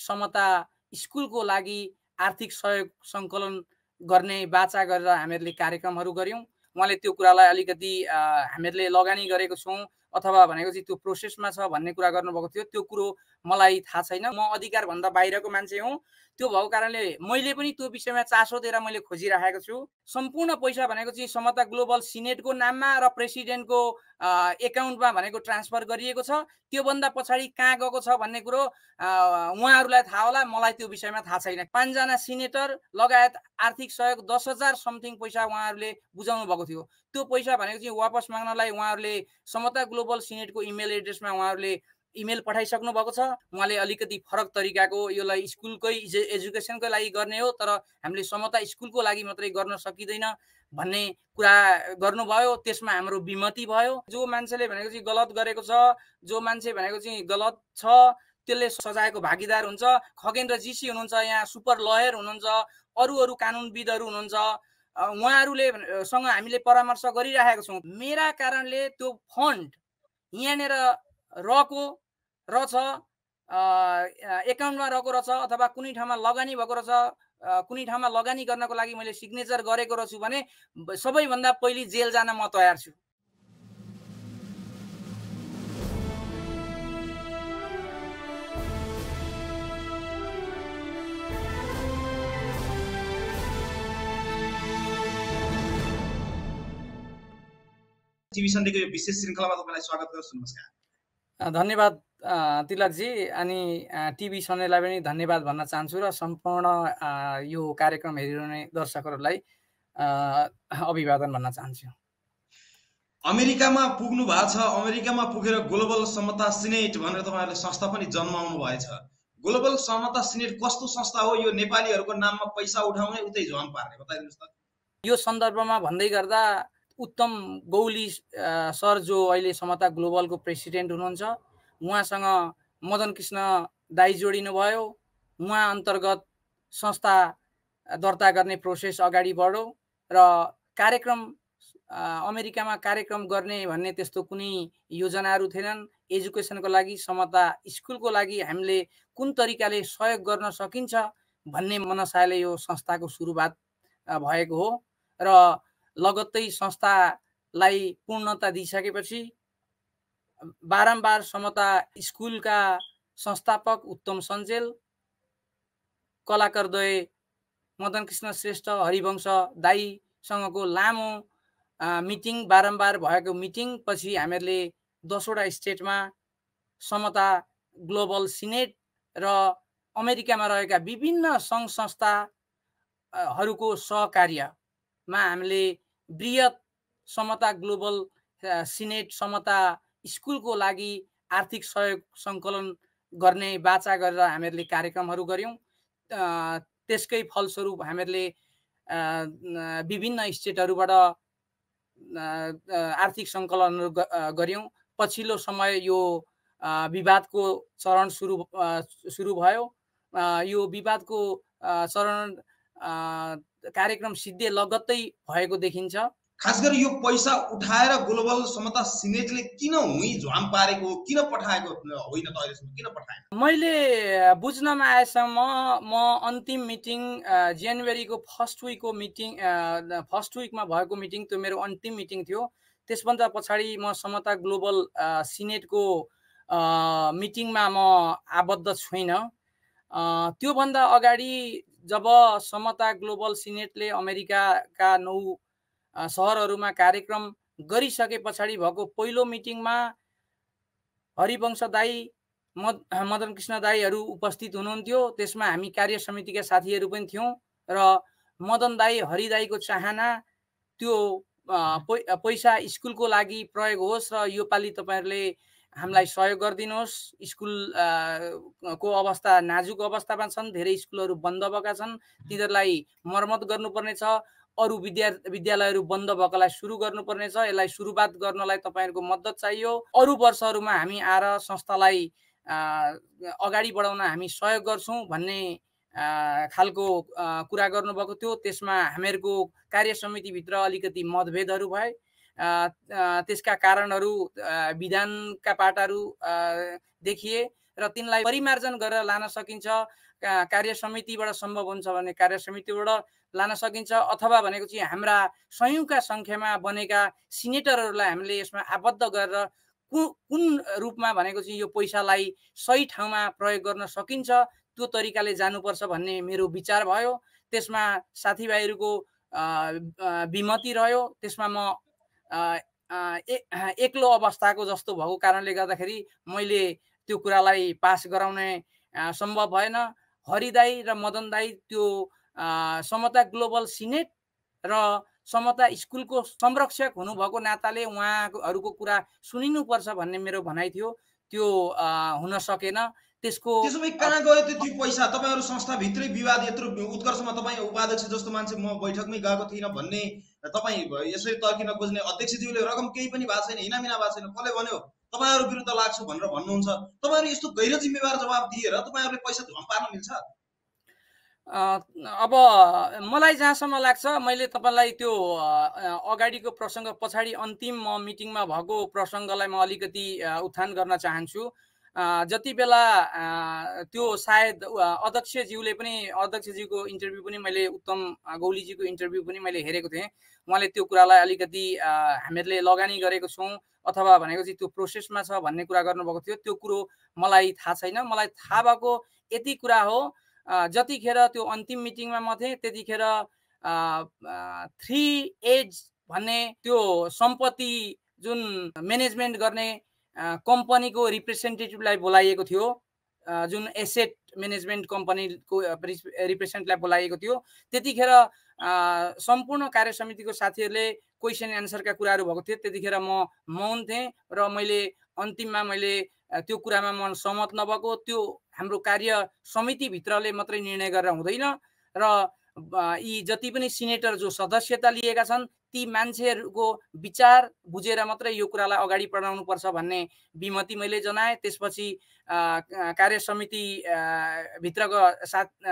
समता स्कुलको लागि आर्थिक सहयोग सङ्कलन गर्ने बाचा गरेर हामीहरूले कार्यक्रमहरू गऱ्यौँ उहाँले त्यो कुरालाई अलिकति हामीहरूले लगानी गरेको छौँ अथवा भनेको चाहिँ त्यो प्रोसेसमा छ भन्ने कुरा गर्नुभएको थियो त्यो कुरो मलाई थाहा छैन म अधिकारभन्दा बाहिरको मान्छे हुँ त्यो भएको कारणले मैले पनि त्यो विषयमा चासो दिएर मैले खोजिराखेको छु सम्पूर्ण पैसा भनेको चाहिँ समता ग्लोबल सिनेटको नाममा र प्रेसिडेन्टको एकाउन्टमा भनेको ट्रान्सफर गरिएको छ त्योभन्दा पछाडि कहाँ गएको छ भन्ने कुरो उहाँहरूलाई थाहा होला मलाई त्यो विषयमा थाहा छैन पाँचजना सिनेटर लगायत आर्थिक सहयोग दस हजार समथिङ पैसा उहाँहरूले बुझाउनु भएको थियो त्यो पैसा भनेको चाहिँ वापस माग्नलाई उहाँहरूले समता ग्लोबल सिनेटको इमेल एड्रेसमा उहाँहरूले इमेल पठाइसक्नु भएको छ उहाँले अलिकति फरक तरिकाको यसलाई स्कुलकै एजुकेसनकै लागि गर्ने हो तर हामीले समता स्कुलको लागि मात्रै गर्न सकिँदैन भन्ने कुरा गर्नुभयो त्यसमा हाम्रो विमति भयो जो मान्छेले भनेको चाहिँ गलत गरेको छ जो मान्छे भनेको चाहिँ गलत छ त्यसले सजायको भागीदार हुन्छ खगेन्द्र जीसी हुनुहुन्छ यहाँ सुपर लयर हुनुहुन्छ अरू अरू कानुनविदहरू हुनुहुन्छ उहाँहरूले सँग हामीले परामर्श गरिराखेका छौँ मेरा कारणले त्यो फन्ड यहाँनिर रहेको रहेछ एकाउन्टमा रहेको रहेछ अथवा कुनै ठाउँमा लगानी भएको रहेछ कुनै ठाउँमा लगानी गर्नको लागि मैले सिग्नेचर गरेको रहेछु भने सबैभन्दा पहिले जेल जान म तयार छु सन्डेको यो विशेष श्रृङ्खलामा तपाईँलाई स्वागत गर्छु नमस्कार धन्यवाद तिलकजी अनि टिभी सन्डेलाई पनि धन्यवाद भन्न चाहन्छु र सम्पूर्ण यो कार्यक्रम हेरिरहने दर्शकहरूलाई अभिवादन भन्न चाहन्छु अमेरिकामा पुग्नु भएको छ अमेरिकामा पुगेर ग्लोबल समता सिनेट भनेर तपाईँहरूले संस्था पनि जन्माउनु भएछ ग्लोबल समता सिनेट कस्तो संस्था हो यो नेपालीहरूको नाममा पैसा उठाउने उतै झन पार्ने बताइदिनुहोस् त यो सन्दर्भमा भन्दै गर्दा उत्तम गौली सर जो अहिले समता ग्लोबलको प्रेसिडेन्ट हुनुहुन्छ उहाँसँग मदन कृष्ण दाई जोडिनु भयो उहाँ अन्तर्गत संस्था दर्ता गर्ने प्रोसेस अगाडि बढो र कार्यक्रम अमेरिकामा कार्यक्रम गर्ने भन्ने त्यस्तो कुनै योजनाहरू थिएनन् एजुकेसनको लागि समता स्कुलको लागि हामीले कुन तरिकाले सहयोग गर्न सकिन्छ भन्ने मनसायले यो संस्थाको सुरुवात भएको हो र लगत्तै संस्थालाई पूर्णता दिइसकेपछि बारम्बार समता स्कुलका संस्थापक उत्तम सञ्जेल कलाकारद्वय मदन कृष्ण श्रेष्ठ हरिवंश दाईसँगको लामो मिटिङ बारम्बार भएको मिटिङ पछि हामीहरूले दसवटा स्टेटमा समता ग्लोबल सिनेट र अमेरिकामा रहेका विभिन्न सङ्घ संस्थाहरूको सहकार्यमा हामीले वृहत समता ग्लोबल सिनेट समता स्कुलको लागि आर्थिक सहयोग सङ्कलन गर्ने बाचा गरेर हामीहरूले कार्यक्रमहरू गऱ्यौँ त्यसकै फलस्वरूप हामीहरूले विभिन्न स्टेटहरूबाट आर्थिक सङ्कलनहरू गऱ्यौँ पछिल्लो समय यो विवादको चरण सुरु सुरु भयो यो विवादको चरण कार्यक्रम सिद्धे लगत्तै भएको देखिन्छ खास गरी यो पैसा उठाएर ग्लोबल समता सिनेटले किन हुँ झ्वाम पारेको किन पठाएको होइन त अहिलेसम्म किन पठाएको मैले बुझ्नमा आएसम्म म अन्तिम मिटिङ जनवरीको फर्स्ट विकको मिटिङ फर्स्ट विकमा भएको मिटिङ त्यो मेरो अन्तिम मिटिङ थियो त्यसभन्दा पछाडि म समता ग्लोबल सिनेटको मिटिङमा म आबद्ध छुइनँ त्योभन्दा अगाडि जब समता ग्लोबल सिनेटले अमेरिकाका नौ सहरहरूमा कार्यक्रम गरिसके पछाडि भएको पहिलो मिटिङमा हरिवंश दाई मद मदन कृष्ण दाईहरू उपस्थित हुनुहुन्थ्यो त्यसमा हामी कार्य समितिका साथीहरू पनि थियौँ र मदन दाई हरिदाईको चाहना त्यो पैसा स्कुलको लागि प्रयोग होस् र योपालि तपाईँहरूले हामीलाई सहयोग गरिदिनुहोस् स्कुल को अवस्था नाजुक अवस्थामा छन् धेरै स्कुलहरू बन्द भएका छन् तिनीहरूलाई मर्मत गर्नुपर्नेछ अरू विद्या विद्यालयहरू बन्द भएकोलाई सुरु गर्नुपर्नेछ यसलाई सुरुवात गर्नलाई तपाईँहरूको मद्दत चाहियो अरू वर्षहरूमा हामी आएर संस्थालाई अगाडि बढाउन हामी सहयोग गर्छौँ भन्ने खालको कुरा गर्नुभएको थियो त्यसमा हामीहरूको कार्य समितिभित्र अलिकति मतभेदहरू भए त्यसका कारणहरू विधानका पाटाहरू देखिए र तिनलाई परिमार्जन गरेर लान सकिन्छ कार्य समितिबाट सम्भव हुन्छ भने कार्य समितिबाट लान सकिन्छ अथवा भनेको चाहिँ हाम्रा सयौँका सङ्ख्यामा बनेका सिनेटरहरूलाई हामीले यसमा आबद्ध गरेर कु कुन रूपमा भनेको चाहिँ यो पैसालाई सही ठाउँमा प्रयोग गर्न सकिन्छ त्यो तरिकाले जानुपर्छ भन्ने मेरो विचार भयो त्यसमा साथीभाइहरूको विमति रह्यो त्यसमा म एक्लो अवस्थाको जस्तो भएको कारणले गर्दाखेरि मैले त्यो कुरालाई पास गराउने सम्भव भएन हरिदाई र मदन दाई त्यो समता ग्लोबल सिनेट र समता स्कुलको संरक्षक हुनुभएको नाताले उहाँहरूको कुरा सुनिनुपर्छ भन्ने मेरो भनाइ थियो त्यो हुन सकेन त्यसको कहाँ गयो त्यो पैसा तपाईँहरू संस्थाभित्रै विवाद यत्रो उत्कर्षमा तपाईँ उपाध्यक्ष जस्तो मान्छे म बैठकमै गएको थिइनँ भन्ने तपाईँ यसरी तर्किन खोज्ने अध्यक्षज्यूले रकम केही पनि भएको छैन हिनामिना भएको छैन कसले भन्यो तपाईँहरू विरुद्ध लाग्छु भनेर भन्नुहुन्छ तपाईँहरू यस्तो गैर जिम्मेवार जवाब दिएर तपाईँहरूले पैसा धुवा पार्न मिल्छ अब मलाई जहाँसम्म लाग्छ मैले तपाईँलाई त्यो अगाडिको प्रसङ्ग पछाडि अन्तिम म मिटिङमा भएको प्रसङ्गलाई म अलिकति उत्थान गर्न चाहन्छु जति बेला त्यो सायद अध्यक्षज्यूले पनि अध्यक्षज्यूको इन्टरभ्यू पनि मैले उत्तम गौलीजीको इन्टरभ्यू पनि मैले हेरेको थिएँ उहाँले त्यो कुरालाई अलिकति हामीहरूले लगानी गरेको छौँ अथवा भनेको चाहिँ त्यो प्रोसेसमा छ भन्ने कुरा गर्नुभएको थियो त्यो कुरो मलाई थाहा छैन मलाई थाहा भएको यति कुरा हो जतिखेर त्यो अन्तिम मिटिङमा म थिएँ त्यतिखेर थ्री एज भन्ने त्यो सम्पत्ति जुन म्यानेजमेन्ट गर्ने कम्पनीको रिप्रेजेन्टेटिभलाई बोलाइएको थियो जुन एसेट म्यानेजमेन्ट कम्पनीको रिप्रेजेन्टलाई बोलाइएको थियो त्यतिखेर सम्पूर्ण कार्य समितिको साथीहरूले क्वेसन एन्सरका कुराहरू भएको थियो त्यतिखेर म मौन थिएँ र मैले अन्तिममा मैले त्यो कुरामा म सहमत नभएको त्यो हाम्रो कार्य समितिभित्रले मात्रै निर्णय गरेर हुँदैन र यी जति पनि सिनेटर जो सदस्यता लिएका छन् ती मान्छेहरूको विचार बुझेर मात्रै यो कुरालाई अगाडि बढाउनु पर्छ भन्ने विमति मैले जनाएँ त्यसपछि कार्य समिति भित्रको साथ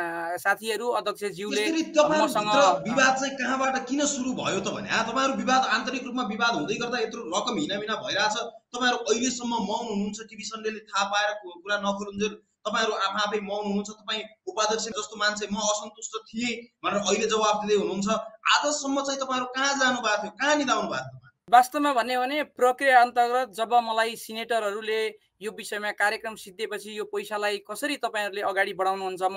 साथीहरू अध्यक्ष मसँग विवाद चाहिँ कहाँबाट किन सुरु भयो त भने तपाईँहरू विवाद आन्तरिक रूपमा विवाद हुँदै गर्दा यत्रो रकम हिनामिना भइरहेछ तपाईँहरू अहिलेसम्म मौन हुनुहुन्छ टिभी सन्डेले थाहा पाएर कुरा नखोलुन्जेल तपाईँहरू आफै मौन हुनुहुन्छ तपाईँ उपाध्यक्ष जस्तो मान्छे म असन्तुष्ट थिएँ भनेर अहिले जवाब दिँदै हुनुहुन्छ आजसम्म चाहिँ तपाईँहरू कहाँ जानु भएको थियो कहाँ निधाउनु भएको थियो वास्तवमा भन्यो भने प्रक्रिया अन्तर्गत जब मलाई सिनेटरहरूले यो विषयमा कार्यक्रम सिद्धिएपछि यो पैसालाई कसरी तपाईँहरूले अगाडि बढाउनुहुन्छ म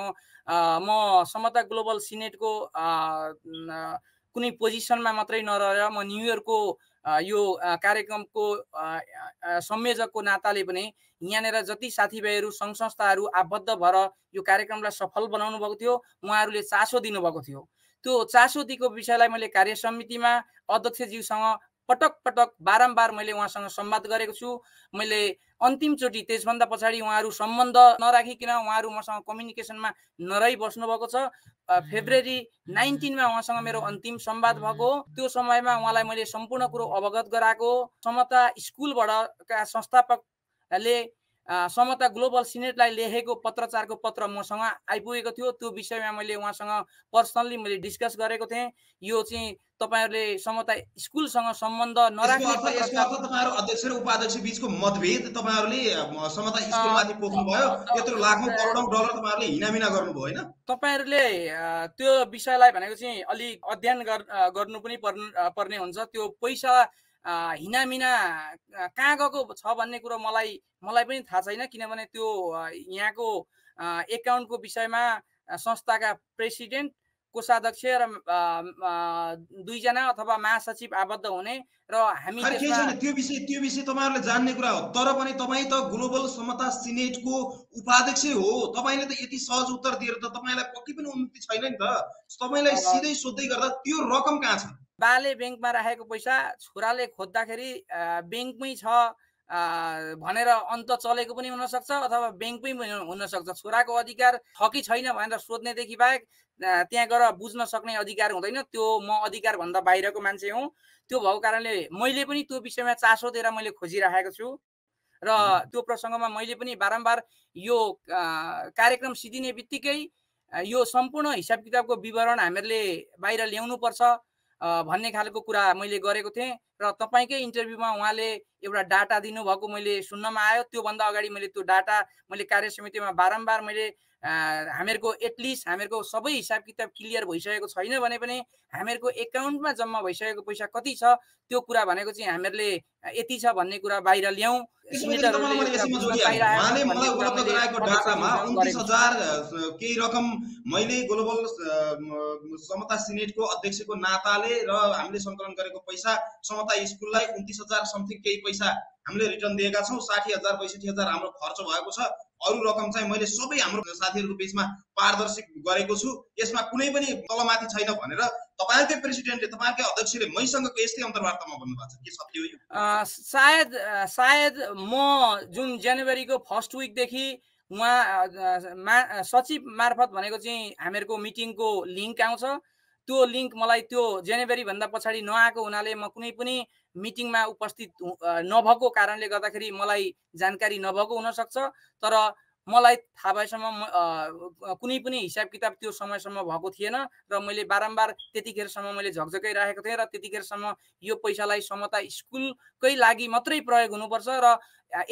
म समता ग्लोबल सिनेटको कुनै पोजिसनमा मात्रै नरहेर म न्युयोर्कको यो कार्यक्रमको संयोजकको नाताले पनि यहाँनिर जति साथीभाइहरू सङ्घ संस्थाहरू आबद्ध भएर यो कार्यक्रमलाई सफल बनाउनु भएको थियो उहाँहरूले चासो दिनुभएको थियो त्यो चासो दिएको विषयलाई मैले कार्य समितिमा अध्यक्षज्यूसँग पटक पटक बारम्बार मैले उहाँसँग सम्वाद गरेको छु मैले अन्तिमचोटि त्यसभन्दा पछाडि उहाँहरू सम्बन्ध नराखिकन उहाँहरू मसँग कम्युनिकेसनमा नरही भएको छ फेब्रुअरी नाइन्टिनमा उहाँसँग मेरो अन्तिम सम्वाद भएको त्यो समयमा उहाँलाई मैले सम्पूर्ण कुरो अवगत गराएको समता स्कुलबाट संस्थापकले समता ग्लोबल सिनेटलाई लेखेको पत्रचारको पत्र मसँग आइपुगेको थियो त्यो विषयमा मैले उहाँसँग पर्सनल्ली मैले डिस्कस गरेको थिएँ यो चाहिँ तपाईँहरूले समता स्कुलसँग सम्बन्ध नराख्ने तपाईँहरूले त्यो विषयलाई भनेको चाहिँ अलिक अध्ययन गर्नु पनि पर्ने हुन्छ त्यो पैसा हिनामिना कहाँ गएको छ भन्ने कुरो मलाई मलाई पनि थाहा छैन किनभने त्यो यहाँको एकाउन्टको विषयमा संस्थाका प्रेसिडेन्ट कोषाध्यक्ष र दुईजना अथवा महासचिव आबद्ध हुने र हामी त्यो विषय त्यो विषय तपाईँहरूले जान्ने कुरा हो तर पनि तपाईँ त ग्लोबल समता सिनेटको उपाध्यक्ष हो तपाईँले त यति सहज उत्तर दिएर त तपाईँलाई पक्कै पनि उन्नति छैन नि त तपाईँलाई सिधै सोध्दै गर्दा त्यो रकम कहाँ छ बाले ब्याङ्कमा राखेको पैसा छोराले खोज्दाखेरि ब्याङ्कमै छ भनेर अन्त चलेको पनि हुनसक्छ अथवा ब्याङ्कमै हुनसक्छ छोराको अधिकार छ कि छैन भनेर सोध्नेदेखि बाहेक त्यहाँ गएर बुझ्न सक्ने अधिकार हुँदैन त्यो म अधिकारभन्दा बाहिरको मान्छे हुँ त्यो भएको कारणले मैले पनि त्यो विषयमा चासो दिएर मैले खोजिराखेको छु र त्यो प्रसङ्गमा मैले पनि बारम्बार यो कार्यक्रम सिद्धिने बित्तिकै यो सम्पूर्ण हिसाब किताबको विवरण हामीहरूले बाहिर ल्याउनुपर्छ भन्ने खालको कुरा मैले गरेको थिएँ र तपाईँकै इन्टरभ्यूमा उहाँले एउटा डाटा दिनुभएको मैले सुन्नमा आयो त्योभन्दा अगाडि मैले त्यो डाटा मैले कार्य समितिमा बारम्बार मैले हामीहरूको एटलिस्ट हामीहरूको सबै हिसाब किताब क्लियर भइसकेको छैन भने पनि हामीहरूको एकाउन्टमा जम्मा भइसकेको पैसा कति छ त्यो कुरा भनेको चाहिँ हामीहरूले यति छ भन्ने कुरा बाहिर ल्याउँ केही रकम मैले ग्लोबल समता सिनेटको अध्यक्षको नाताले र हामीले सङ्कलन गरेको पैसा समता स्कुललाई उन्तिस हजार समथिङ केही पैसा हामीले रिटर्न दिएका छौँ साठी हजार बैसठी हजार हाम्रो खर्च भएको छ अरू रकम चाहिँ मैले सबै हाम्रो साथीहरूको बिचमा पारदर्शी गरेको छु यसमा कुनै पनि तलमाथि छैन भनेर तपाईँकै प्रेसिडेन्टले तपाईँकै अध्यक्षले मैसँग यस्तै अन्तर्वार्तामा भन्नुभएको छ के सत्य हो सायद सायद म जुन जनवरीको फर्स्ट विकदेखि उहाँ मा सचिव मार्फत भनेको चाहिँ हामीहरूको मिटिङको लिङ्क आउँछ त्यो लिङ्क मलाई त्यो जनवरीभन्दा पछाडि नआएको हुनाले म कुनै पनि मिटिङमा उपस्थित नभएको कारणले गर्दाखेरि मलाई जानकारी नभएको हुनसक्छ तर मलाई थाहा भएसम्म कुनै पनि हिसाब किताब त्यो समयसम्म भएको थिएन र मैले बारम्बार त्यतिखेरसम्म मैले झकझकै राखेको थिएँ र त्यतिखेरसम्म यो पैसालाई समता स्कुलकै लागि मात्रै प्रयोग हुनुपर्छ र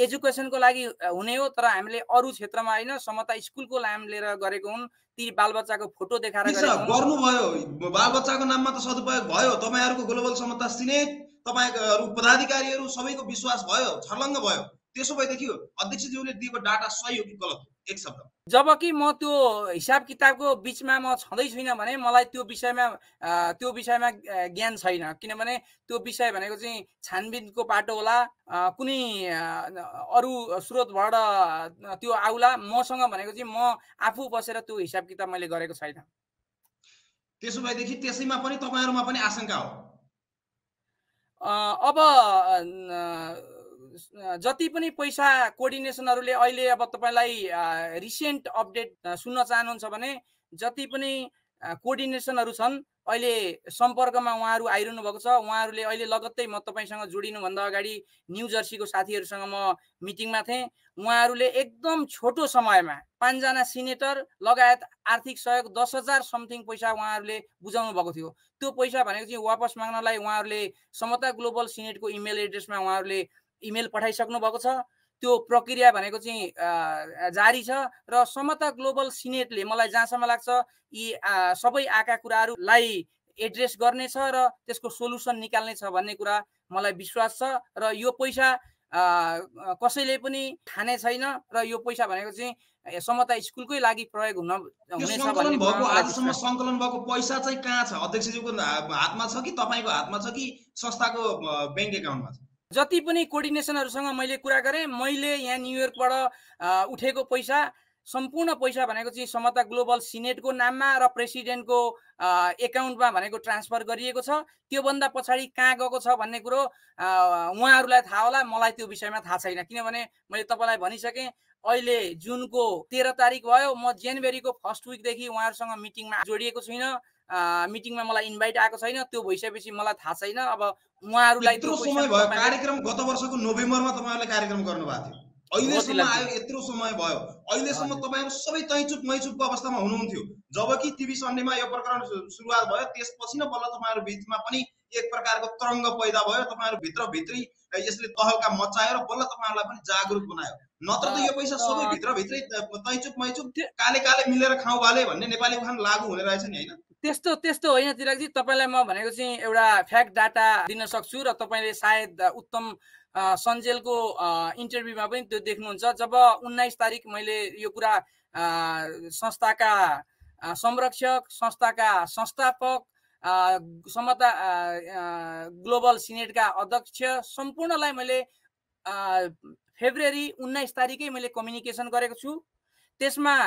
एजुकेसनको लागि हुने हो तर हामीले अरू क्षेत्रमा होइन समता स्कुलको नाम लिएर गरेको हुन् ती बालबच्चाको फोटो देखाएर गर्नुभयो बालबच्चाको नाममा त सदुपयोग भयो तपाईँहरूको ग्लोबल समता सिने तपाईँहरू पदाधिकारीहरू सबैको विश्वास भयो छर्लङ्ग भयो त्यसो भएदेखि अध्यक्षज्यूले दिएको डाटा सही हो कि गलत हो एक शब्द जबकि म त्यो हिसाब किताबको बिचमा म छँदै छुइनँ भने मलाई त्यो विषयमा त्यो विषयमा ज्ञान छैन किनभने त्यो विषय भनेको चाहिँ छानबिनको पाटो होला कुनै अरू स्रोतबाट त्यो आउला मसँग भनेको चाहिँ म आफू बसेर त्यो हिसाब किताब मैले गरेको छैन त्यसो भएदेखि त्यसैमा पनि तपाईँहरूमा पनि आशंका हो अब जति पनि पैसा कोर्डिनेसनहरूले अहिले अब तपाईँलाई रिसेन्ट अपडेट सुन्न चाहनुहुन्छ भने जति पनि कोर्डिनेसनहरू छन् अहिले सम्पर्कमा उहाँहरू आइरहनु भएको छ उहाँहरूले अहिले लगत्तै म तपाईँसँग जोडिनुभन्दा अगाडि न्यु जर्सीको साथीहरूसँग म मिटिङमा थिएँ उहाँहरूले एकदम छोटो समयमा पाँचजना सिनेटर लगायत आर्थिक सहयोग दस हजार समथिङ पैसा उहाँहरूले बुझाउनु भएको थियो त्यो पैसा भनेको चाहिँ वापस माग्नलाई उहाँहरूले समता ग्लोबल सिनेटको इमेल एड्रेसमा उहाँहरूले इमेल पठाइसक्नु भएको छ त्यो प्रक्रिया भनेको चाहिँ जारी छ र समता ग्लोबल सिनेटले मलाई जहाँसम्म लाग्छ यी सबै आएका कुराहरूलाई एड्रेस गर्नेछ र त्यसको सोल्युसन निकाल्नेछ भन्ने कुरा मलाई विश्वास छ र यो पैसा कसैले पनि ठाने छैन र यो पैसा भनेको चाहिँ समता स्कुलकै लागि प्रयोग हुन सङ्कलन भएको आजसम्म सङ्कलन भएको पैसा चाहिँ कहाँ छ अध्यक्षज्यूको हातमा छ कि तपाईँको हातमा छ कि संस्थाको ब्याङ्क एकाउन्टमा छ जति पनि कोर्डिनेसनहरूसँग मैले कुरा गरेँ मैले यहाँ न्युयोर्कबाट उठेको पैसा सम्पूर्ण पैसा भनेको चाहिँ समता ग्लोबल सिनेटको नाममा र प्रेसिडेन्टको एकाउन्टमा भनेको ट्रान्सफर गरिएको छ त्योभन्दा पछाडि कहाँ गएको छ भन्ने कुरो उहाँहरूलाई थाहा होला मलाई त्यो विषयमा थाहा छैन किनभने मैले तपाईँलाई भनिसकेँ अहिले जुनको तेह्र तारिक भयो म जनवरीको फर्स्ट विकदेखि उहाँहरूसँग मिटिङमा जोडिएको छुइनँ मिटिङमा मलाई इन्भाइट आएको छैन त्यो भइसकेपछि मलाई थाहा छैन अब उहाँहरूलाई यत्रो समय भयो कार्यक्रम गत वर्षको नोभेम्बरमा तपाईँहरूले कार्यक्रम गर्नुभएको थियो अहिलेसम्म आयो यत्रो समय भयो अहिलेसम्म तपाईँहरू सबै तैचुप मैचुपको अवस्थामा हुनुहुन्थ्यो जबकि टिभी सन्डेमा यो प्रकरण सुरुवात भयो त्यसपछि नै बल्ल तपाईँहरू बिचमा पनि एक प्रकारको तरङ्ग पैदा भयो तपाईँहरू भित्रभित्रै यसले मचायो र बल्ल तपाईँहरूलाई पनि जागरुक बनायो नत्र त यो पैसा सबै भित्रभित्रै तैचुप मैचुप काले काले मिलेर खाउँ भाले भन्ने नेपाली उखान लागू हुने रहेछ नि होइन त्यस्तो त्यस्तो होइन तिरकजी तपाईँलाई म भनेको चाहिँ एउटा फ्याक्ट डाटा दिन सक्छु र तपाईँले सायद उत्तम सञ्जेलको इन्टरभ्यूमा पनि त्यो देख्नुहुन्छ जब उन्नाइस तारिक मैले यो कुरा संस्थाका संरक्षक संस्थाका संस्थापक समता ग्लोबल सिनेटका अध्यक्ष सम्पूर्णलाई मैले फेब्रुअरी उन्नाइस तारिकै मैले कम्युनिकेसन गरेको छु त्यसमा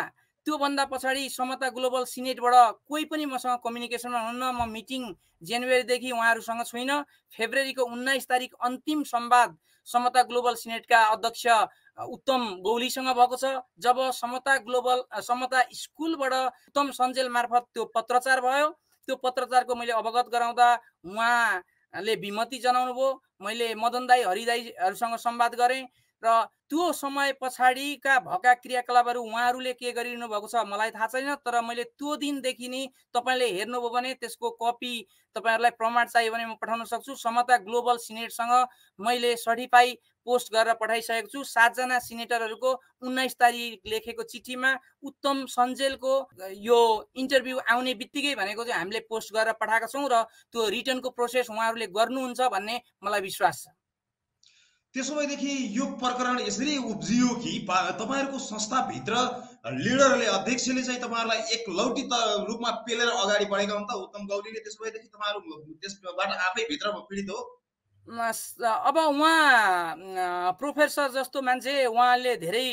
त्योभन्दा पछाडि समता ग्लोबल सिनेटबाट कोही पनि मसँग कम्युनिकेसनमा हुन्न म मिटिङ जनवरीदेखि उहाँहरूसँग छुइनँ फेब्रुअरीको उन्नाइस तारिक अन्तिम सम्वाद समता ग्लोबल सिनेटका अध्यक्ष उत्तम गौलीसँग भएको छ जब समता ग्लोबल समता स्कुलबाट उत्तम सञ्जेल मार्फत त्यो पत्रचार भयो त्यो पत्रचारको मैले अवगत गराउँदा उहाँले विमति जनाउनु भयो मैले मदन दाई हरिदाईहरूसँग संवाद गरेँ र त्यो समय पछाडिका भएका क्रियाकलापहरू उहाँहरूले के गरिरहनु भएको छ मलाई थाहा छैन तर मैले त्यो दिनदेखि नै तपाईँले हेर्नुभयो भने त्यसको कपी तपाईँहरूलाई प्रमाण चाहियो भने म पठाउन सक्छु समता ग्लोबल सिनेटसँग मैले सर्टिफाई पोस्ट गरेर पठाइसकेको छु सातजना सिनेटरहरूको उन्नाइस तारिक लेखेको चिठीमा उत्तम सञ्जेलको यो इन्टरभ्यू आउने बित्तिकै भनेको चाहिँ हामीले पोस्ट गरेर पठाएका छौँ र त्यो रिटर्नको प्रोसेस उहाँहरूले गर्नुहुन्छ भन्ने मलाई विश्वास छ त्यसो भएदेखि यो प्रकरण यसरी उब्जियो कि तपाईँहरूको संस्थाभित्र लिडरले अध्यक्षले चाहिँ तपाईँहरूलाई एकलौटी त रूपमा पेलेर अगाडि बढेका हुन् त उत्तम गौरीले त्यसो भएदेखि तपाईँहरू त्यसबाट आफै भित्र पीडित हो अब उहाँ प्रोफेसर जस्तो मान्छे उहाँले धेरै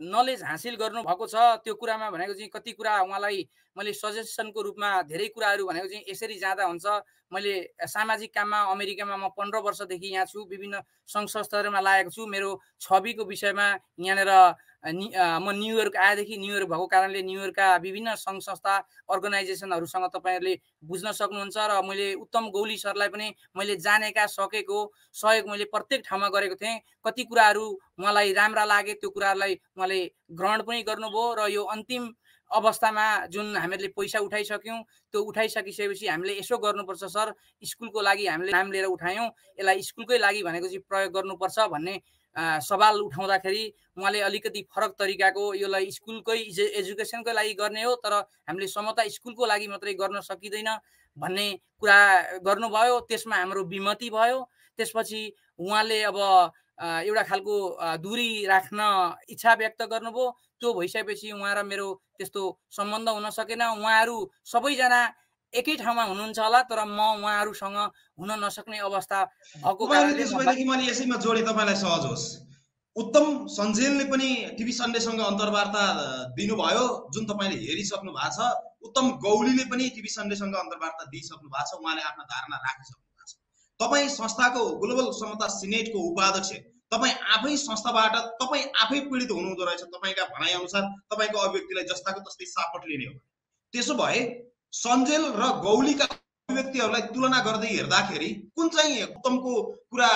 नलेज हासिल गर्नुभएको छ त्यो कुरामा भनेको चाहिँ कति कुरा उहाँलाई मैले सजेसनको रूपमा धेरै कुराहरू भनेको चाहिँ यसरी जाँदा हुन्छ मैले सामाजिक काममा अमेरिकामा म पन्ध्र वर्षदेखि यहाँ छु विभिन्न सङ्घ संस्थाहरूमा लागेको छु मेरो छविको विषयमा यहाँनिर म न्यु आएदेखि न्यु भएको कारणले न्यु विभिन्न सङ्घ संस्था अर्गनाइजेसनहरूसँग तपाईँहरूले बुझ्न सक्नुहुन्छ र मैले उत्तम गौली सरलाई पनि मैले जानेका सकेको सहयोग मैले प्रत्येक ठाउँमा गरेको थिएँ कति कुराहरू उहाँलाई राम्रा लागे त्यो कुराहरूलाई उहाँले ग्रहण पनि गर्नुभयो र यो अन्तिम अवस्थामा जुन हामीहरूले पैसा उठाइसक्यौँ त्यो उठाइसकिसकेपछि हामीले यसो गर्नुपर्छ सर स्कुलको लागि हामीले नाम लिएर उठायौँ यसलाई स्कुलकै लागि भनेको चाहिँ प्रयोग गर्नुपर्छ भन्ने सवाल उठाउँदाखेरि उहाँले अलिकति फरक तरिकाको यसलाई स्कुलकै एजुकेसनकै लागि गर्ने हो तर हामीले समता स्कुलको लागि मात्रै गर्न सकिँदैन भन्ने कुरा गर्नुभयो त्यसमा हाम्रो विमति भयो त्यसपछि उहाँले अब एउटा खालको दूरी राख्न इच्छा व्यक्त गर्नुभयो त्यो भइसकेपछि उहाँ र मेरो त्यस्तो सम्बन्ध हुन सकेन उहाँहरू सबैजना एकै ठाउँमा हुनुहुन्छ होला तर म उहाँहरूसँग हुन नसक्ने अवस्था भएको मैले यसैमा जोडेँ तपाईँलाई सहज होस् उत्तम सञ्जेलले पनि टिभी सन्डेसँग अन्तर्वार्ता दिनुभयो जुन तपाईँले हेरिसक्नु भएको छ उत्तम गौलीले पनि टिभी सन्डेसँग अन्तर्वार्ता दिइसक्नु भएको छ उहाँले आफ्ना धारणा राखिसक्नु भएको छ तपाईँ संस्थाको ग्लोबल समता सिनेटको उपाध्यक्ष तपाईँ आफै संस्थाबाट तपाईँ आफै पीडित हुनुहुँदो रहेछ तपाईँका अनुसार तपाईँको अभिव्यक्तिलाई जस्ताको तस्तै सापट लिने हो त्यसो भए सञ्जेल र गौलीका अभिव्यक्तिहरूलाई तुलना गर्दै हेर्दाखेरि कुन चाहिँ उत्तमको कुरा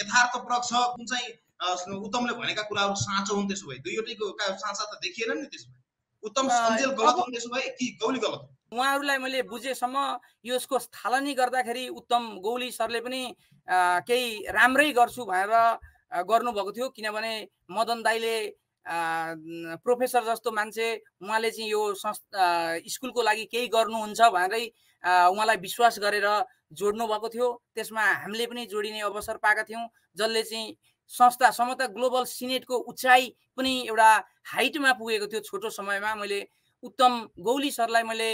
यथार्थपरक छ कुन चाहिँ उत्तमले भनेका कुराहरू साँचो हुन् त्यसो भए दुईवटैको साँचा त देखिएन नि त्यसो भए उत्तम सञ्जेल गलत हुन् त्यसो भए कि गौली गलत हुन् उहाँहरूलाई मैले बुझेसम्म यसको स्थालनी गर्दाखेरि उत्तम गौली सरले पनि केही राम्रै गर्छु भनेर गर्नुभएको थियो किनभने मदन दाईले प्रोफेसर जस्तो मान्छे उहाँले चाहिँ यो स्कुलको लागि केही गर्नुहुन्छ भनेरै उहाँलाई विश्वास गरेर जोड्नु भएको थियो त्यसमा हामीले पनि जोडिने अवसर पाएका थियौँ जसले चाहिँ संस्था समता ग्लोबल सिनेटको उचाइ पनि एउटा हाइटमा पुगेको थियो छोटो समयमा मैले उत्तम गौली सरलाई मैले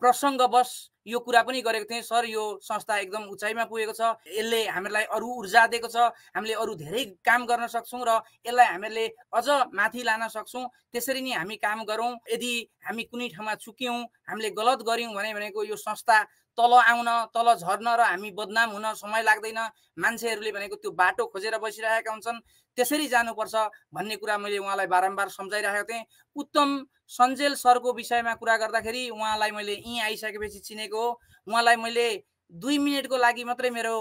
प्रसङ्गवश यो कुरा पनि गरेको थिएँ सर यो संस्था एकदम उचाइमा पुगेको छ यसले हामीलाई अरू ऊर्जा दिएको छ हामीले अरू धेरै काम गर्न सक्छौँ र यसलाई हामीले अझ माथि लान सक्छौँ त्यसरी नै हामी काम गरौँ यदि हामी कुनै ठाउँमा चुक्यौँ हामीले गलत गऱ्यौँ भने भनेको यो संस्था तल आउन तल झर्न र हामी बदनाम हुन समय लाग्दैन मान्छेहरूले भनेको त्यो बाटो खोजेर बसिरहेका हुन्छन् त्यसरी जानुपर्छ भन्ने कुरा मैले उहाँलाई बारम्बार सम्झाइरहेको थिएँ उत्तम सञ्जेल सरको विषयमा कुरा गर्दाखेरि उहाँलाई मैले यहीँ आइसकेपछि चिनेको हो उहाँलाई मैले दुई मिनटको लागि मात्रै मेरो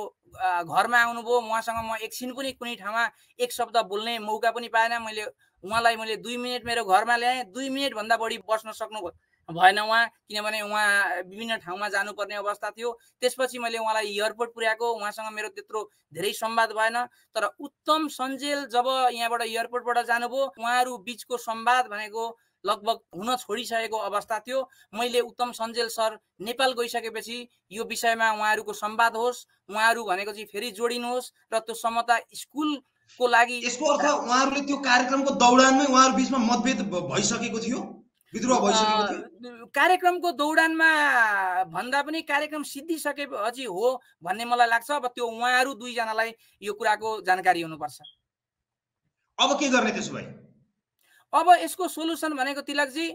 घरमा आउनुभयो उहाँसँग म एकछिन पनि कुनै ठाउँमा एक शब्द बोल्ने मौका पनि पाएन मैले उहाँलाई मैले दुई मिनट मेरो घरमा ल्याएँ दुई मिनटभन्दा बढी बस्न सक्नु भएन उहाँ किनभने उहाँ विभिन्न ठाउँमा जानुपर्ने अवस्था थियो त्यसपछि मैले उहाँलाई एयरपोर्ट पुर्याएको उहाँसँग मेरो त्यत्रो धेरै सम्वाद भएन तर उत्तम सञ्जेल जब यहाँबाट एयरपोर्टबाट जानुभयो उहाँहरू बिचको सम्वाद भनेको लगभग हुन छोडिसकेको अवस्था थियो मैले उत्तम सञ्जेल सर नेपाल गइसकेपछि यो विषयमा उहाँहरूको सम्वाद होस् उहाँहरू भनेको चाहिँ फेरि जोडिनुहोस् र त्यो समता स्कुलको लागि यसको अर्थ उहाँहरूले त्यो कार्यक्रमको दौडानमै उहाँहरू बिचमा मतभेद भइसकेको थियो कार्यक्रमको दौडानमा भन्दा पनि कार्यक्रम अझै हो भन्ने मलाई लाग्छ अब त्यो उहाँहरू दुईजनालाई यो कुराको जानकारी हुनुपर्छ अब के गर्ने त्यसो भए अब यसको सोल्युसन भनेको तिलकजी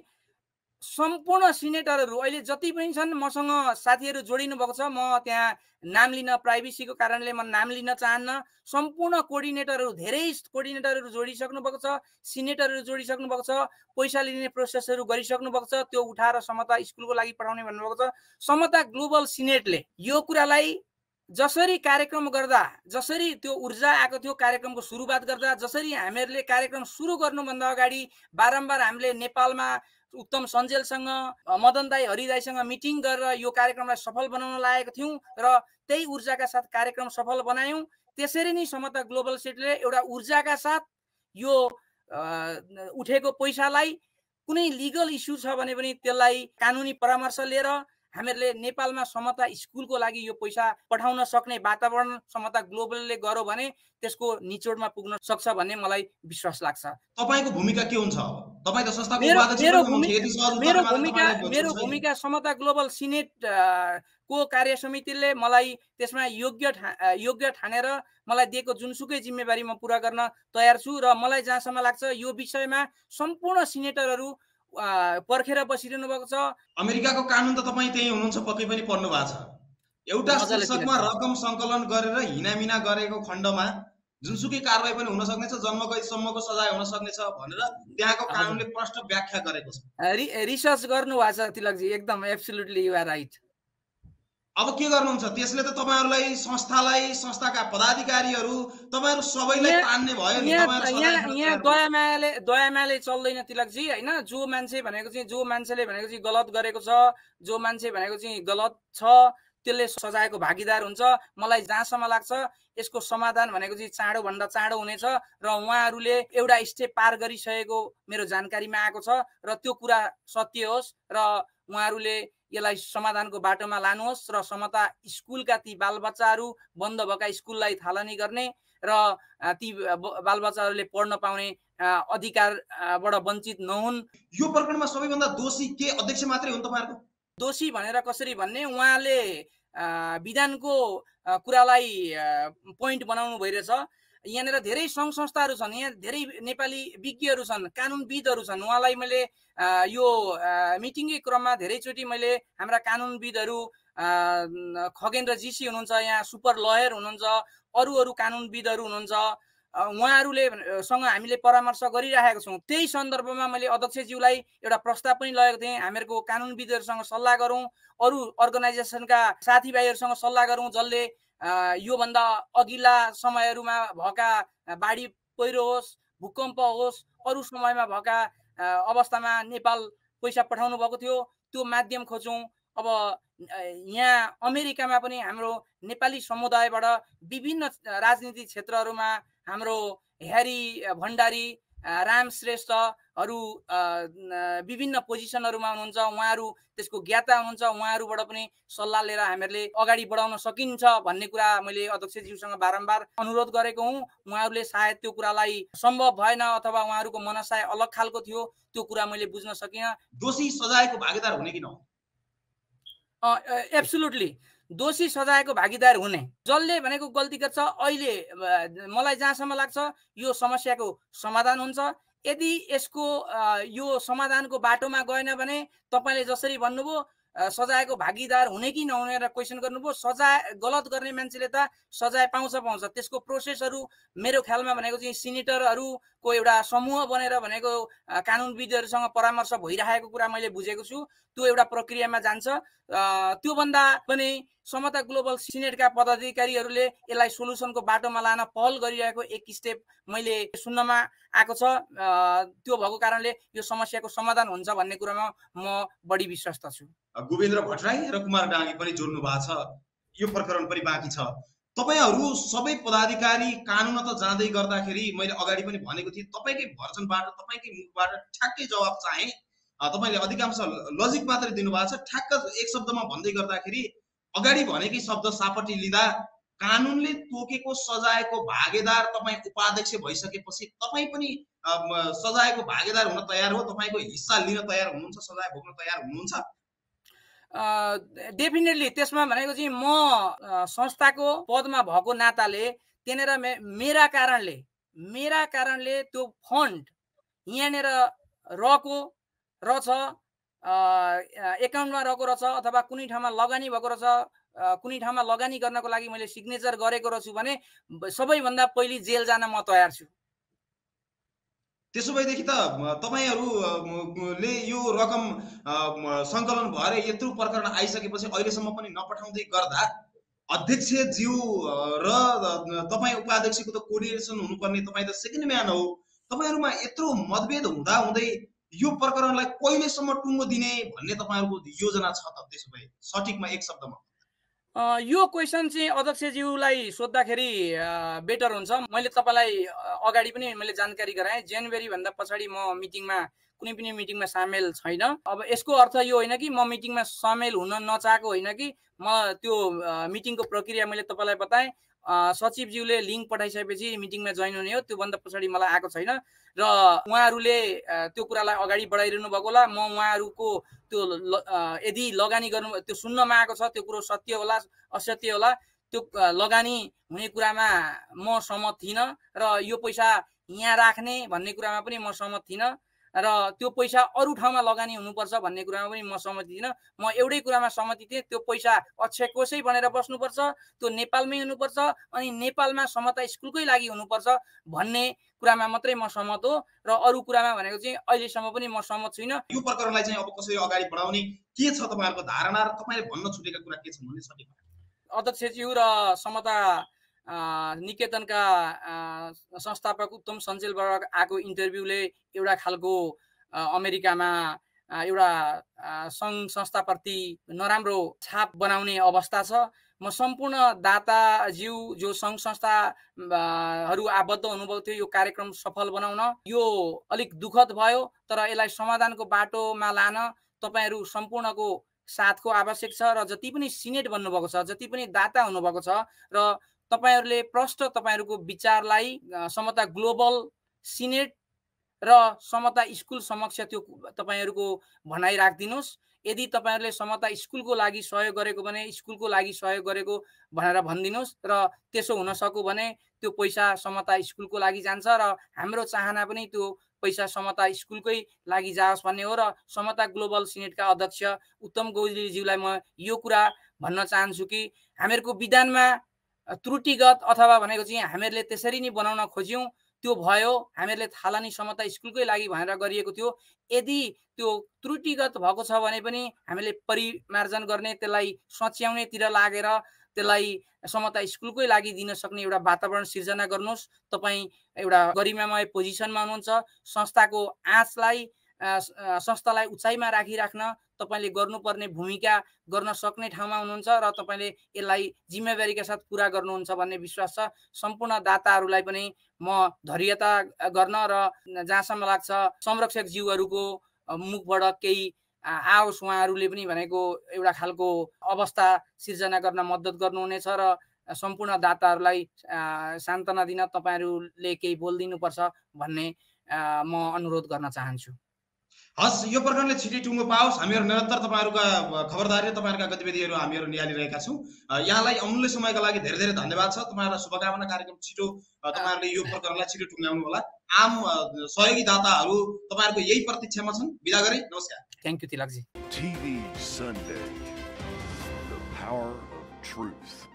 सम्पूर्ण सिनेटरहरू अहिले जति पनि छन् मसँग साथीहरू जोडिनु भएको छ म त्यहाँ नाम लिन प्राइभेसीको कारणले म नाम लिन चाहन्न सम्पूर्ण कोर्डिनेटरहरू धेरै कोर्डिनेटरहरू जोडिसक्नु भएको छ सिनेटरहरू जोडिसक्नु भएको छ पैसा लिने प्रोसेसहरू गरिसक्नु भएको छ त्यो उठाएर समता स्कुलको लागि पठाउने भन्नुभएको छ समता ग्लोबल सिनेटले यो कुरालाई जसरी कार्यक्रम गर्दा जसरी त्यो ऊर्जा आएको थियो कार्यक्रमको सुरुवात गर्दा जसरी हामीहरूले कार्यक्रम सुरु गर्नुभन्दा अगाडि बारम्बार हामीले नेपालमा उत्तम सञ्जेलसँग मदन दाई हरिदाईसँग मिटिङ गरेर यो कार्यक्रमलाई सफल बनाउन लागेको थियौँ र त्यही ऊर्जाका साथ कार्यक्रम सफल बनायौँ त्यसरी नै समता ग्लोबल सेटले एउटा ऊर्जाका साथ यो उठेको पैसालाई कुनै लिगल इस्यु छ भने पनि त्यसलाई कानुनी परामर्श लिएर हामीहरूले नेपालमा समता स्कुलको लागि यो पैसा पठाउन सक्ने वातावरण समता ग्लोबलले गर्यो भने त्यसको निचोडमा पुग्न सक्छ भन्ने मलाई विश्वास लाग्छ तपाईँको भूमिका के हुन्छ मेरो भूमिका समता ग्लोबल सिनेट को कार्य समितिले मलाई त्यसमा योग्य ठा योग्य ठानेर मलाई दिएको जुनसुकै जिम्मेवारी म पुरा गर्न तयार छु र मलाई जहाँसम्म लाग्छ यो विषयमा सम्पूर्ण सिनेटरहरू पर्खेर बसिरहनु भएको छ अमेरिकाको कानुन त तपाईँ त्यही हुनुहुन्छ पक्कै पनि पढ्नु भएको छ एउटा रकम सङ्कलन गरेर हिनामिना गरेको खण्डमा जुनसुकै कारवाही पनि हुन सक्नेछ जन्म कैदसम्मको सजाय हुन सक्नेछ भनेर त्यहाँको कानुनले प्रष्ट व्याख्या गरेको छ रिसर्च गर्नु भएको छ तिलकजी एकदम एब्सोल्युटली यु आर राइट अब के गर्नुहुन्छ त्यसले त तपाईँहरूलाई संस्थालाई संस्थाका पदाधिकारीहरू तपाईँहरू सबैलाई तान्ने भयो यहाँ दयामायाले दयामायाले चल्दैन तिलकजी होइन जो मान्छे भनेको चाहिँ जो मान्छेले भनेको चाहिँ गलत गरेको छ जो मान्छे भनेको चाहिँ गलत छ त्यसले सजायको भागीदार हुन्छ मलाई जहाँसम्म लाग्छ यसको समाधान भनेको चाहिँ चाँडोभन्दा चाँडो हुनेछ र उहाँहरूले एउटा स्टेप पार गरिसकेको मेरो जानकारीमा आएको छ र त्यो कुरा सत्य होस् र उहाँहरूले यसलाई समाधानको बाटोमा लानुहोस् र समता स्कुलका ती बालबच्चाहरू बन्द भएका स्कुललाई थालनी गर्ने र ती बालबच्चाहरूले पढ्न पाउने अधिकारबाट वञ्चित नहुन् यो प्रकरणमा सबैभन्दा दोषी के अध्यक्ष मात्रै हुन् तपाईँहरूको दोषी भनेर कसरी भन्ने उहाँले विधानको कुरालाई पोइन्ट बनाउनु भइरहेछ यहाँनिर धेरै सङ्घ संस्थाहरू छन् यहाँ धेरै नेपाली विज्ञहरू छन् कानुनविदहरू छन् उहाँलाई मैले यो मिटिङकै क्रममा धेरैचोटि मैले हाम्रा कानुनविदहरू खगेन्द्र जीसी हुनुहुन्छ यहाँ सुपर लयर हुनुहुन्छ अरू अरू कानुनविदहरू हुनुहुन्छ उहाँहरूले सँग हामीले परामर्श गरिराखेका छौँ त्यही सन्दर्भमा मैले अध्यक्षज्यूलाई एउटा प्रस्ताव पनि लगेको थिएँ हामीहरूको कानुनविदहरूसँग सल्लाह गरौँ अरू अर्गनाइजेसनका साथीभाइहरूसँग सल्लाह गरौँ जसले योभन्दा अघिल्ला समयहरूमा भएका बाढी पहिरो होस् भूकम्प होस् अरू समयमा भएका अवस्थामा नेपाल पैसा पठाउनु भएको थियो त्यो माध्यम खोजौँ अब यहाँ अमेरिकामा पनि हाम्रो नेपाली समुदायबाट विभिन्न राजनीति क्षेत्रहरूमा हाम्रो ह्यारी भण्डारी राम श्रेष्ठहरू विभिन्न पोजिसनहरूमा हुनुहुन्छ उहाँहरू त्यसको ज्ञाता हुनुहुन्छ उहाँहरूबाट पनि सल्लाह लिएर हामीहरूले अगाडि बढाउन सकिन्छ भन्ने कुरा मैले अध्यक्षज्यूसँग बारम्बार अनुरोध गरेको हुँ उहाँहरूले सायद त्यो कुरालाई सम्भव भएन अथवा उहाँहरूको मनसाय अलग खालको थियो त्यो कुरा मैले बुझ्न सकिनँ दोषी सजायको भागीदार हुने कि नहुने एब्सोलुटली दोषी सजायको भागीदार हुने जसले भनेको गल्ती गर्छ अहिले मलाई जहाँसम्म लाग्छ यो समस्याको समाधान हुन्छ यदि यसको यो समाधानको बाटोमा गएन भने तपाईँले जसरी भन्नुभयो सजायको भागीदार हुने कि नहुने र क्वेसन गर्नुभयो सजाय गलत गर्ने मान्छेले त सजाय पाउँछ पाउँछ त्यसको प्रोसेसहरू मेरो ख्यालमा भनेको चाहिँ सिनेटरहरू को एउटा समूह बनेर भनेको कानुनविदहरूसँग परामर्श भइरहेको कुरा मैले बुझेको छु त्यो एउटा प्रक्रियामा जान्छ त्योभन्दा पनि समता ग्लोबल सिनेटका पदाधिकारीहरूले यसलाई सोलुसनको बाटोमा लान पहल गरिरहेको एक स्टेप मैले सुन्नमा आएको छ त्यो भएको कारणले यो समस्याको समाधान हुन्छ भन्ने कुरामा म बढी विश्वस्त छु गोविन्द भट्टराई र कुमार डाँगी पनि जोड्नु भएको छ यो प्रकरण पनि बाँकी छ तपाईँहरू सबै पदाधिकारी कानुन त जाँदै गर्दाखेरि मैले अगाडि पनि भनेको थिएँ तपाईँकै भर्जनबाट तपाईँकै मुखबाट ठ्याक्कै जवाब चाहे तपाईँले अधिकांश लजिक मात्रै दिनुभएको छ ठ्याक्क एक शब्दमा भन्दै गर्दाखेरि अगाडि भनेकै शब्द सापट्टि लिँदा कानुनले तोकेको सजायको भागेदार तपाईँ उपाध्यक्ष भइसकेपछि तपाईँ पनि सजायको भागेदार हुन तयार हो तपाईँको हिस्सा लिन तयार हुनुहुन्छ सजाय भोग्न तयार हुनुहुन्छ डेफिनेटली त्यसमा भनेको चाहिँ म संस्थाको पदमा भएको नाताले त्यहाँनिर मेरा कारणले मेरा कारणले त्यो फन्ड यहाँनिर रहेको रहेछ एकाउन्टमा रहेको रहेछ अथवा कुनै ठाउँमा लगानी भएको रहेछ कुनै ठाउँमा लगानी गर्नको लागि मैले सिग्नेचर गरेको रहेछु भने सबैभन्दा पहिले जेल जान म तयार छु त्यसो भएदेखि त तपाईँहरूले यो रकम सङ्कलन भएर यत्रो प्रकरण आइसकेपछि अहिलेसम्म पनि नपठाउँदै गर्दा अध्यक्ष जिउ र तपाईँ उपाध्यक्षको त कोर्डिनेसन हुनुपर्ने तपाईँ त सेकेन्ड म्यान हो तपाईँहरूमा यत्रो मतभेद हुँदा हुँदै यो प्रकरणलाई कहिलेसम्म टुङ्गो दिने भन्ने तपाईँहरूको योजना छ त त्यसो भए सठिकमा एक शब्दमा यो क्वेसन चाहिँ अध्यक्षज्यूलाई सोद्धाखेरि बेटर हुन्छ मैले तपाईँलाई अगाडि पनि मैले जानकारी गराएँ जनवरीभन्दा पछाडि म मिटिङमा कुनै पनि मिटिङमा सामेल छैन अब यसको अर्थ यो होइन कि म मिटिङमा सामेल हुन नचाहेको होइन कि म त्यो मिटिङको प्रक्रिया मैले तपाईँलाई बताएँ सचिवज्यूले लिङ्क पठाइसकेपछि मिटिङमा जोइन हुने हो त्योभन्दा पछाडि मलाई आएको छैन र उहाँहरूले त्यो कुरालाई अगाडि बढाइरहनु भएको होला म उहाँहरूको त्यो यदि लगानी गर्नु त्यो सुन्नमा आएको छ त्यो कुरो सत्य होला असत्य होला त्यो लगानी हुने कुरामा म सहमत थिइनँ र यो पैसा यहाँ राख्ने भन्ने कुरामा पनि म सहमत थिइनँ र त्यो पैसा अरू ठाउँमा लगानी हुनुपर्छ भन्ने कुरामा पनि म सहमति थिइनँ म एउटै कुरामा सहमति थिएँ त्यो पैसा अक्षय कोषै बनेर बस्नुपर्छ त्यो नेपालमै हुनुपर्छ अनि नेपालमा समता स्कुलकै लागि हुनुपर्छ भन्ने कुरामा मात्रै म सहमत हो र अरू कुरामा भनेको चाहिँ अहिलेसम्म पनि म सहमत छुइनँ यो प्रकरणलाई चाहिँ अब कसरी अगाडि बढाउने के छ तपाईँहरूको धारणा र तपाईँले भन्न छुटेका कुरा के छन् भने अध्यक्षज्यू र समता निकेतनका संस्थापक उत्तम सञ्जेलबाट आएको इन्टरभ्यूले एउटा खालको अमेरिकामा एउटा सङ्घ संस्थाप्रति नराम्रो छाप बनाउने अवस्था छ म सम्पूर्ण दाता ज्यू जो सङ्घ संस्थाहरू आबद्ध हुनुभएको थियो यो कार्यक्रम सफल बनाउन यो अलिक दुःखद भयो तर यसलाई समाधानको बाटोमा लान तपाईँहरू सम्पूर्णको साथको आवश्यक छ र जति पनि सिनेट बन्नुभएको छ जति पनि दाता हुनुभएको छ र तपाईँहरूले प्रष्ट तपाईँहरूको विचारलाई समता ग्लोबल सिनेट र समता स्कुल समक्ष त्यो तपाईँहरूको भनाइ राखिदिनुहोस् यदि तपाईँहरूले समता स्कुलको लागि सहयोग गरेको भने स्कुलको लागि सहयोग गरेको भनेर भनिदिनुहोस् र त्यसो हुन सक्यो भने त्यो पैसा समता स्कुलको लागि जान्छ र हाम्रो चाहना पनि त्यो पैसा समता स्कुलकै लागि जाओस् भन्ने हो र समता ग्लोबल सिनेटका अध्यक्ष उत्तम गौजीज्यूलाई म यो कुरा भन्न चाहन्छु कि हामीहरूको विधानमा त्रुटिगत अथवा भनेको चाहिँ हामीहरूले त्यसरी नै बनाउन खोज्यौँ त्यो भयो हामीहरूले थालनी समता स्कुलकै लागि भनेर गरिएको थियो यदि त्यो त्रुटिगत भएको छ भने पनि हामीले परिमार्जन गर्ने त्यसलाई सच्याउनेतिर लागेर त्यसलाई समता स्कुलकै लागि दिन सक्ने एउटा वातावरण सिर्जना गर्नुहोस् तपाईँ एउटा गरिमामय पोजिसनमा हुनुहुन्छ संस्थाको आँचलाई संस्थालाई उचाइमा राखिराख्न तपाईँले गर्नुपर्ने भूमिका गर्न सक्ने ठाउँमा हुनुहुन्छ र तपाईँले यसलाई जिम्मेवारीका साथ पुरा गर्नुहुन्छ भन्ने विश्वास छ सम्पूर्ण दाताहरूलाई पनि म धैर्यता गर्न र जहाँसम्म लाग्छ संरक्षक जीवहरूको मुखबाट केही आओस् उहाँहरूले पनि भनेको एउटा खालको अवस्था सिर्जना गर्न मद्दत गर्नुहुनेछ र सम्पूर्ण दाताहरूलाई सान्त्वना दिन तपाईँहरूले केही बोलिदिनुपर्छ भन्ने म अनुरोध गर्न चाहन्छु हस् यो प्रकरणले छिटी टुङ्गो पाओस् हामीहरू निरन्तर तपाईँहरूका खबरदारी तपाईँहरूका गतिविधिहरू हामीहरू निहालिरहेका छौँ यहाँलाई अमूल्य समयका लागि धेरै धेरै धन्यवाद छ तपाईँहरूलाई शुभकामना कार्यक्रम छिटो तपाईँहरूले यो प्रकरणलाई छिटो टुङ्गाउनु होला आम सहयोगी दाताहरू तपाईँहरूको यही प्रतीक्षामा छन् विदा गरे नमस्कार थ्याङ्क यू तिलकजी